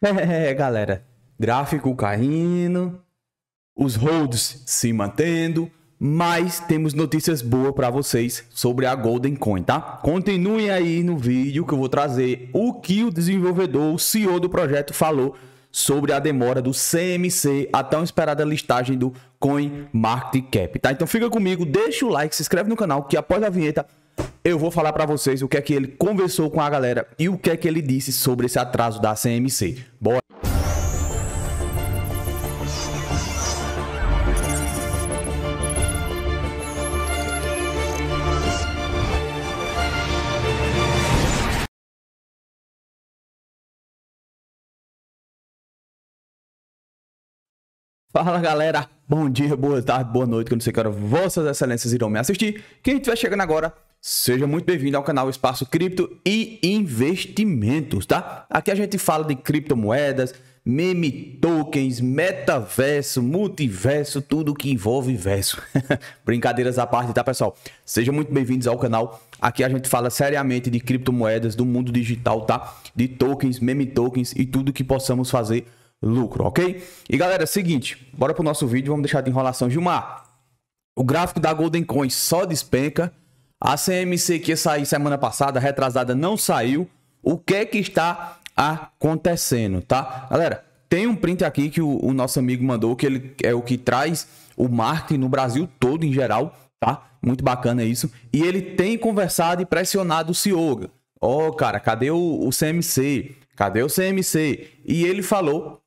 É, galera, gráfico caindo, os holds se mantendo, mas temos notícias boas para vocês sobre a Golden Coin, tá? Continuem aí no vídeo que eu vou trazer o que o desenvolvedor, o CEO do projeto falou sobre a demora do CMC a tão esperada listagem do Coin Market Cap, tá? Então fica comigo, deixa o like, se inscreve no canal que após a vinheta eu vou falar para vocês o que é que ele conversou com a galera e o que é que ele disse sobre esse atraso da CMC. Bora! Fala galera, bom dia, boa tarde, boa noite, que eu não sei que é vossas excelências irão me assistir. Quem estiver chegando agora, Seja muito bem-vindo ao canal Espaço Cripto e Investimentos, tá? Aqui a gente fala de criptomoedas, meme tokens, metaverso, multiverso, tudo que envolve verso. Brincadeiras à parte, tá, pessoal? Sejam muito bem-vindos ao canal. Aqui a gente fala seriamente de criptomoedas, do mundo digital, tá? De tokens, meme tokens e tudo que possamos fazer lucro, ok? E galera, seguinte, bora pro nosso vídeo, vamos deixar de enrolação. Gilmar, o gráfico da Golden Coin só despenca a CMC que ia sair semana passada, retrasada, não saiu. O que é que está acontecendo, tá? Galera, tem um print aqui que o, o nosso amigo mandou, que ele é o que traz o marketing no Brasil todo em geral, tá? Muito bacana isso. E ele tem conversado e pressionado o Cioga. Ó, oh, cara, cadê o, o CMC? Cadê o CMC? E ele falou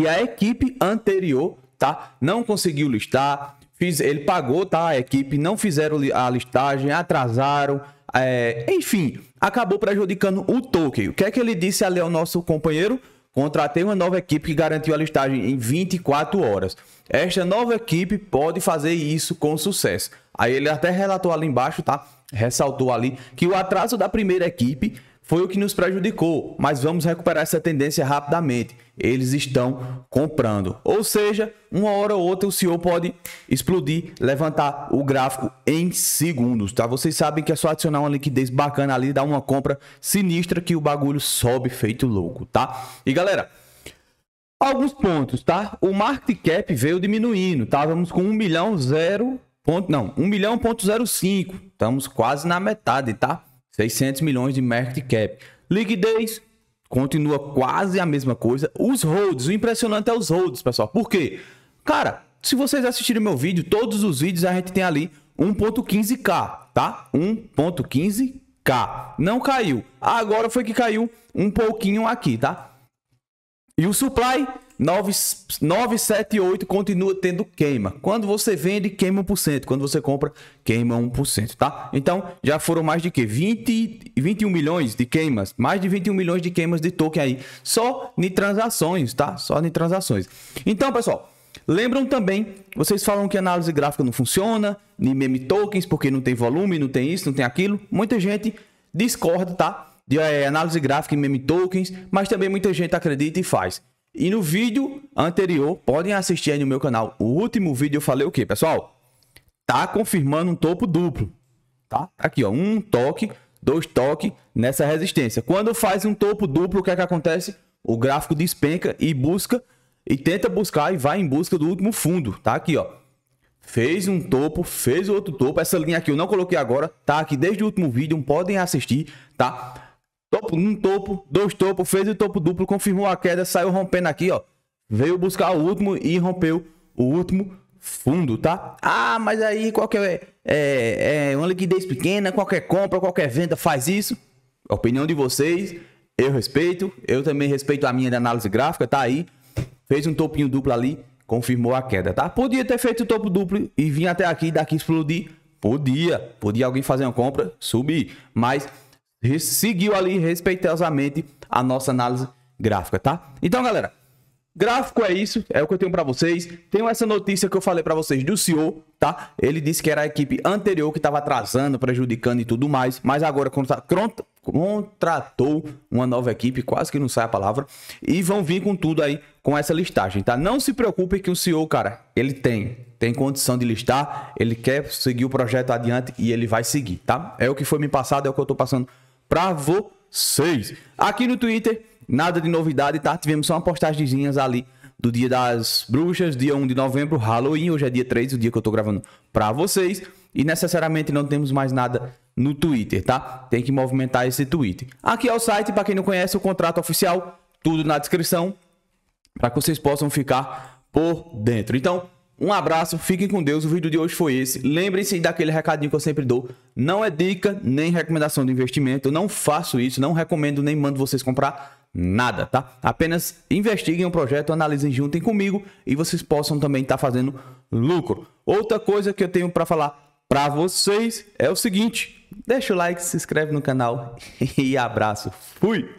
que a equipe anterior, tá? Não conseguiu listar, Fiz, ele pagou, tá? A equipe não fizeram a listagem, atrasaram. É, enfim, acabou prejudicando o Tolkien. O que é que ele disse ali ao nosso companheiro? Contratei uma nova equipe que garantiu a listagem em 24 horas. Esta nova equipe pode fazer isso com sucesso. Aí ele até relatou ali embaixo, tá? Ressaltou ali que o atraso da primeira equipe foi o que nos prejudicou, mas vamos recuperar essa tendência rapidamente. Eles estão comprando. Ou seja, uma hora ou outra o CEO pode explodir, levantar o gráfico em segundos, tá? Vocês sabem que é só adicionar uma liquidez bacana ali, dar uma compra sinistra que o bagulho sobe feito louco, tá? E galera, alguns pontos, tá? O market cap veio diminuindo, tá? Vamos com 1 milhão zero ponto, não, 1 milhão ponto 05. Estamos quase na metade, tá? 600 milhões de market cap. Liquidez continua quase a mesma coisa. Os holds, o impressionante é os holds, pessoal. Por quê? Cara, se vocês assistirem meu vídeo, todos os vídeos a gente tem ali 1.15k, tá? 1.15k. Não caiu. Agora foi que caiu um pouquinho aqui, tá? E o supply 978 continua tendo queima. Quando você vende, queima 1%. Quando você compra, queima 1%, tá? Então, já foram mais de que 20, 21 milhões de queimas, mais de 21 milhões de queimas de token aí, só em transações, tá? Só em transações. Então, pessoal, lembram também, vocês falam que análise gráfica não funciona, nem meme tokens, porque não tem volume, não tem isso, não tem aquilo. Muita gente discorda, tá? De é, análise gráfica e meme tokens, mas também muita gente acredita e faz. E no vídeo anterior, podem assistir aí no meu canal. O último vídeo eu falei o quê, pessoal? Tá confirmando um topo duplo, tá? tá aqui, ó, um toque, dois toques nessa resistência. Quando faz um topo duplo, o que é que acontece? O gráfico despenca e busca e tenta buscar e vai em busca do último fundo, tá aqui, ó. Fez um topo, fez outro topo. Essa linha aqui eu não coloquei agora, tá aqui desde o último vídeo, podem assistir, tá? Topo, um topo, dois topos, fez o topo duplo, confirmou a queda, saiu rompendo aqui, ó. Veio buscar o último e rompeu o último fundo, tá? Ah, mas aí qualquer é, é, é, uma liquidez pequena, qualquer compra, qualquer venda faz isso. A opinião de vocês, eu respeito. Eu também respeito a minha de análise gráfica, tá aí. Fez um topinho duplo ali, confirmou a queda, tá? Podia ter feito o topo duplo e vir até aqui, daqui explodir. Podia. Podia alguém fazer uma compra, subir. Mas seguiu ali respeitosamente a nossa análise gráfica, tá? Então, galera, gráfico é isso, é o que eu tenho para vocês. Tenho essa notícia que eu falei para vocês do CEO, tá? Ele disse que era a equipe anterior que estava atrasando, prejudicando e tudo mais, mas agora contra contratou uma nova equipe, quase que não sai a palavra, e vão vir com tudo aí com essa listagem, tá? Não se preocupe que o CEO, cara, ele tem tem condição de listar, ele quer seguir o projeto adiante e ele vai seguir, tá? É o que foi me passado, é o que eu tô passando para vocês. Aqui no Twitter, nada de novidade, tá? Tivemos só uma postagemzinhas ali do dia das bruxas, dia 1 de novembro, Halloween, hoje é dia 3, o dia que eu tô gravando para vocês. E necessariamente não temos mais nada no Twitter, tá? Tem que movimentar esse Twitter. Aqui é o site, para quem não conhece, o contrato oficial, tudo na descrição, para que vocês possam ficar por dentro. Então, um abraço, fiquem com Deus. O vídeo de hoje foi esse. Lembrem-se daquele recadinho que eu sempre dou. Não é dica nem recomendação de investimento. Eu não faço isso, não recomendo nem mando vocês comprar nada, tá? Apenas investiguem o projeto, analisem juntem comigo e vocês possam também estar tá fazendo lucro. Outra coisa que eu tenho para falar para vocês é o seguinte: deixa o like, se inscreve no canal e abraço. Fui.